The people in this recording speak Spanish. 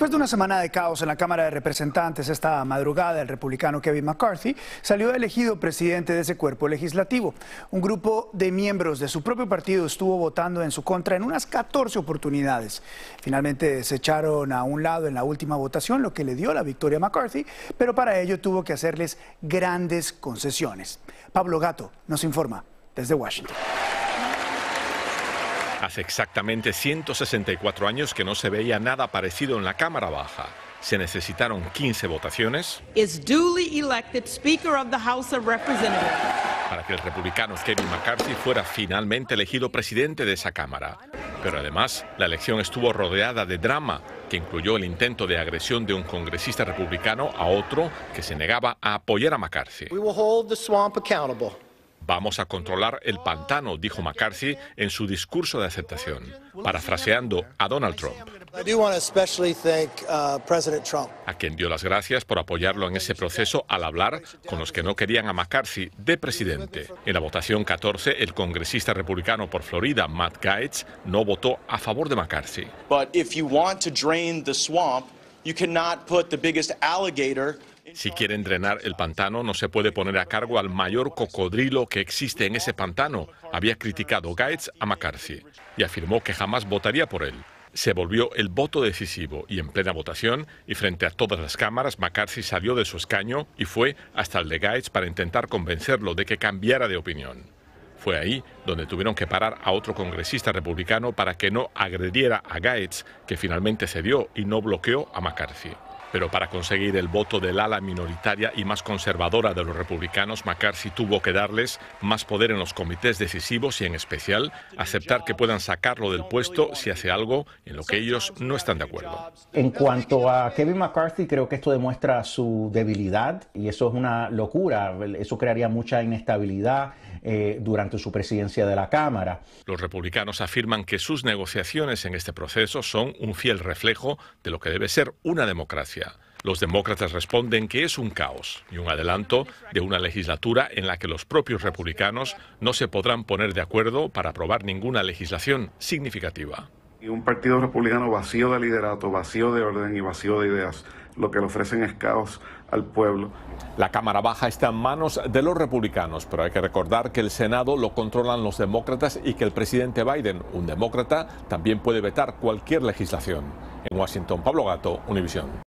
Después de una semana de caos en la Cámara de Representantes esta madrugada, el republicano Kevin McCarthy salió elegido presidente de ese cuerpo legislativo. Un grupo de miembros de su propio partido estuvo votando en su contra en unas 14 oportunidades. Finalmente se echaron a un lado en la última votación, lo que le dio la victoria a McCarthy, pero para ello tuvo que hacerles grandes concesiones. Pablo Gato nos informa desde Washington. Hace exactamente 164 años que no se veía nada parecido en la Cámara Baja. Se necesitaron 15 votaciones para que el republicano Kevin McCarthy fuera finalmente elegido presidente de esa Cámara. Pero además, la elección estuvo rodeada de drama, que incluyó el intento de agresión de un congresista republicano a otro que se negaba a apoyar a McCarthy. Vamos a controlar el pantano, dijo McCarthy en su discurso de aceptación, parafraseando a Donald uh, Trump. A quien dio las gracias por apoyarlo en ese proceso al hablar con los que no querían a McCarthy de presidente. En la votación 14, el congresista republicano por Florida, Matt Gaetz, no votó a favor de McCarthy. Si quieren drenar el pantano, no se puede poner a cargo al mayor cocodrilo que existe en ese pantano, había criticado Gates a McCarthy y afirmó que jamás votaría por él. Se volvió el voto decisivo y en plena votación y frente a todas las cámaras, McCarthy salió de su escaño y fue hasta el de Gates para intentar convencerlo de que cambiara de opinión. Fue ahí donde tuvieron que parar a otro congresista republicano para que no agrediera a Gaetz, que finalmente cedió y no bloqueó a McCarthy. Pero para conseguir el voto del ala minoritaria y más conservadora de los republicanos, McCarthy tuvo que darles más poder en los comités decisivos y en especial aceptar que puedan sacarlo del puesto si hace algo en lo que ellos no están de acuerdo. En cuanto a Kevin McCarthy, creo que esto demuestra su debilidad y eso es una locura. Eso crearía mucha inestabilidad eh, durante su presidencia de la Cámara. Los republicanos afirman que sus negociaciones en este proceso son un fiel reflejo de lo que debe ser una democracia. Los demócratas responden que es un caos y un adelanto de una legislatura en la que los propios republicanos no se podrán poner de acuerdo para aprobar ninguna legislación significativa y un partido republicano vacío de liderato, vacío de orden y vacío de ideas. Lo que le ofrecen es caos al pueblo. La Cámara Baja está en manos de los republicanos, pero hay que recordar que el Senado lo controlan los demócratas y que el presidente Biden, un demócrata, también puede vetar cualquier legislación. En Washington, Pablo Gato, Univisión.